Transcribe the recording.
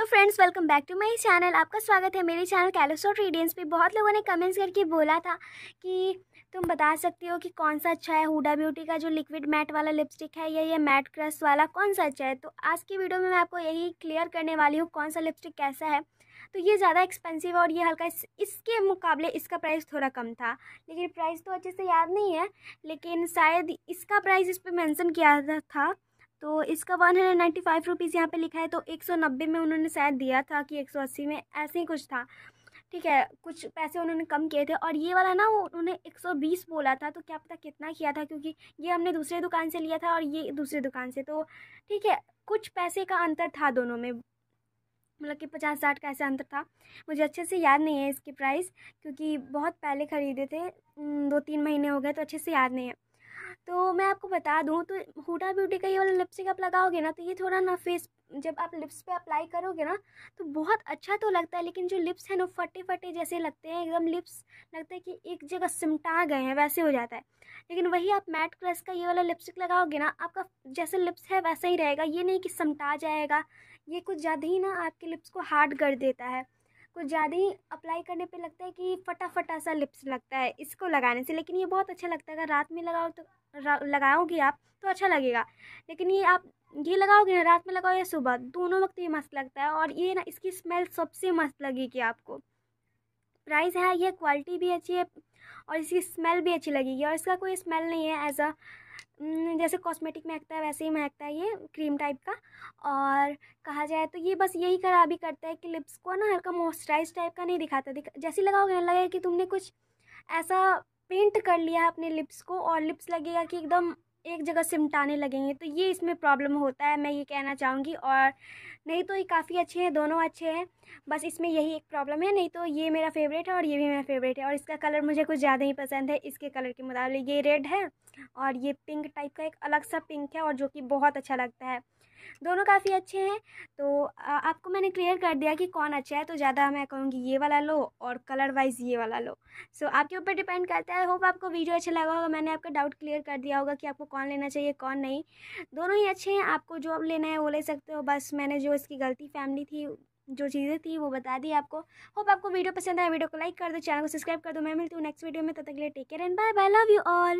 hello friends welcome back to my channel आपका स्वागत है मेरे चैनल कैलोसोट रेडियंस पे बहुत लोगों ने कमेंट्स करके बोला था कि तुम बता सकती हो कि कौन सा अच्छा है हुडा ब्यूटी का जो लिक्विड मैट वाला लिपस्टिक है या ये मैट क्रश वाला कौन सा अच्छा है तो आज की वीडियो में मैं आपको यही क्लियर करने वाली हूँ कौन सा लिपस्टिक कैसा है तो ये ज़्यादा एक्सपेंसिव और ये हल्का इस, इसके मुकाबले इसका प्राइस थोड़ा कम था लेकिन प्राइस तो अच्छे से याद नहीं है लेकिन शायद इसका प्राइस इस पर मैंसन किया था तो इसका one hundred ninety five rupees यहाँ पर लिखा है तो एक सौ नब्बे में उन्होंने शायद दिया था कि एक सौ अस्सी में ऐसे ही कुछ था ठीक है कुछ पैसे उन्होंने कम किए थे और ये वाला ना वो उन्होंने एक सौ बीस बोला था तो क्या पता कितना किया था क्योंकि ये हमने दूसरे दुकान से लिया था और ये दूसरे दुकान से तो ठीक है कुछ पैसे का अंतर था दोनों में मतलब कि पचास साठ का ऐसा अंतर था मुझे अच्छे से याद नहीं है इसकी प्राइस क्योंकि बहुत पहले ख़रीदे थे दो तीन महीने हो गए तो अच्छे से याद नहीं है तो मैं आपको बता दूँ तो हुडा ब्यूटी का ये वाला लिपस्टिक आप लगाओगे ना तो ये थोड़ा ना फेस जब आप लिप्स पे अप्लाई करोगे ना तो बहुत अच्छा तो लगता है लेकिन जो लिप्स हैं ना फटे फटे जैसे लगते हैं एकदम लिप्स लगता है कि एक जगह सिमटा गए हैं वैसे हो जाता है लेकिन वही आप मैट क्रस का ये वाला लिपस्टिक लगाओगे ना आपका जैसे लिप्स है वैसा ही रहेगा ये नहीं कि सिमटा जाएगा ये कुछ ज़्यादा ही ना आपके लिप्स को हार्ड कर देता है कुछ ज़्यादा ही अप्लाई करने पे लगता है कि फटाफटा सा लिप्स लगता है इसको लगाने से लेकिन ये बहुत अच्छा लगता है अगर रात में लगाओ तो लगाओगे आप तो अच्छा लगेगा लेकिन ये आप ये लगाओगे ना रात में लगाओ या सुबह दोनों वक्त ये मस्त लगता है और ये ना इसकी स्मेल सबसे मस्त लगेगी आपको प्राइस है ये क्वालिटी भी अच्छी है और इसकी स्मेल भी अच्छी लगेगी और इसका कोई स्मेल नहीं है एज अ जैसे कॉस्मेटिक महकता है वैसे ही महकता है ये क्रीम टाइप का और कहा जाए तो ये बस यही खराबी करता है कि लिप्स को ना हल्का मॉइस्चराइज टाइप का नहीं दिखाता दिखा जैसे लगाओगे ना लगेगा कि तुमने कुछ ऐसा पेंट कर लिया है अपने लिप्स को और लिप्स लगेगा कि एकदम एक जगह सिमटाने लगेंगे तो ये इसमें प्रॉब्लम होता है मैं ये कहना चाहूँगी और नहीं तो ये काफ़ी अच्छे हैं दोनों अच्छे हैं बस इसमें यही एक प्रॉब्लम है नहीं तो ये मेरा फेवरेट है और ये भी मेरा फेवरेट है और इसका कलर मुझे कुछ ज़्यादा ही पसंद है इसके कलर के मुताबिक ये रेड है और ये पिंक टाइप का एक अलग सा पिंक है और जो कि बहुत अच्छा लगता है दोनों काफ़ी अच्छे हैं तो आपको मैंने क्लियर कर दिया कि कौन अच्छा है तो ज़्यादा मैं कहूँगी ये वाला लो और कलर वाइज ये वाला लो सो so, आपके ऊपर डिपेंड करता है होप आपको वीडियो अच्छा लगा होगा मैंने आपका डाउट क्लियर कर दिया होगा कि आपको कौन लेना चाहिए कौन नहीं दोनों ही अच्छे हैं आपको जो अब लेना है वो ले सकते हो बस मैंने जो इसकी गलती फैमिली थी जो चीज़ें थी वो बता दी आपको होप आपको वीडियो पसंद आया वीडियो को लाइक कर दो चैनल को सब्सक्राइब कर दो मैं मिलती हूँ नेक्स्ट वीडियो में तब तो तक के लिए take care and bye bye love you all